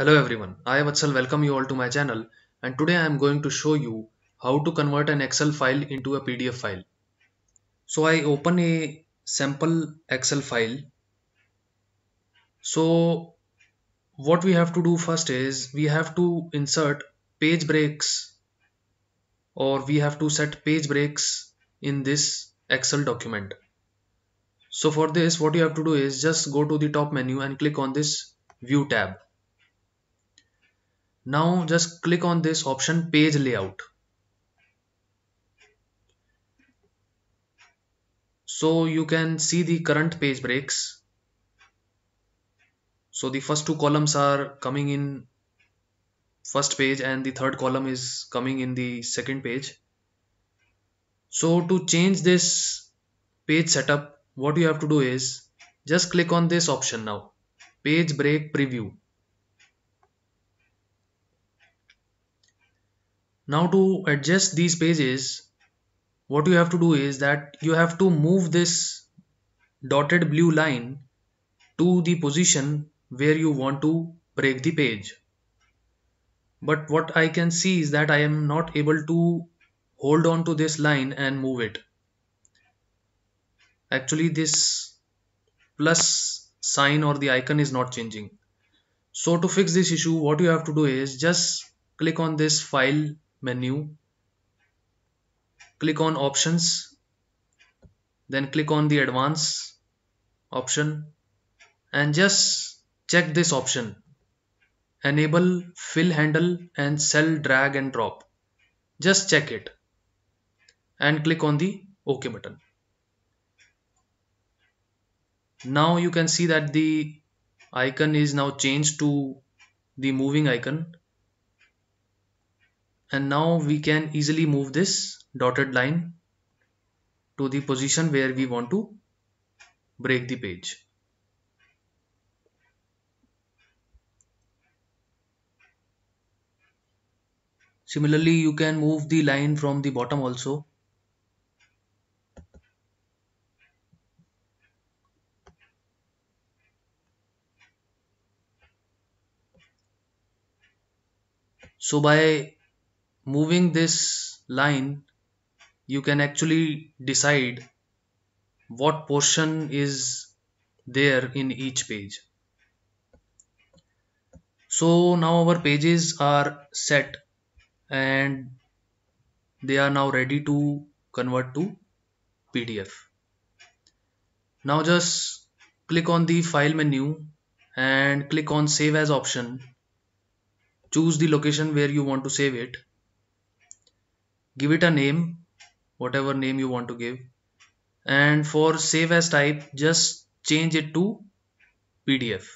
Hello everyone, I am Atsal, welcome you all to my channel and today I am going to show you how to convert an Excel file into a PDF file. So I open a sample Excel file. So what we have to do first is we have to insert page breaks or we have to set page breaks in this Excel document. So for this what you have to do is just go to the top menu and click on this view tab now just click on this option page layout so you can see the current page breaks so the first two columns are coming in first page and the third column is coming in the second page so to change this page setup what you have to do is just click on this option now page break preview now to adjust these pages what you have to do is that you have to move this dotted blue line to the position where you want to break the page but what I can see is that I am not able to hold on to this line and move it actually this plus sign or the icon is not changing so to fix this issue what you have to do is just click on this file menu click on options then click on the advanced option and just check this option enable fill handle and cell drag and drop just check it and click on the ok button now you can see that the icon is now changed to the moving icon and now we can easily move this dotted line to the position where we want to break the page. Similarly, you can move the line from the bottom also. So by moving this line you can actually decide what portion is there in each page so now our pages are set and they are now ready to convert to PDF now just click on the file menu and click on save as option choose the location where you want to save it give it a name whatever name you want to give and for save as type just change it to PDF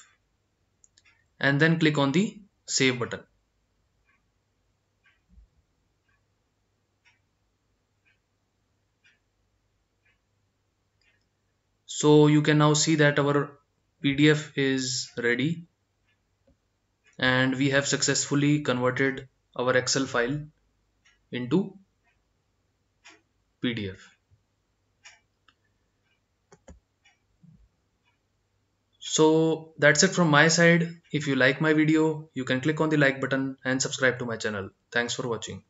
and then click on the save button so you can now see that our PDF is ready and we have successfully converted our Excel file into PDF. So that's it from my side. If you like my video, you can click on the like button and subscribe to my channel. Thanks for watching.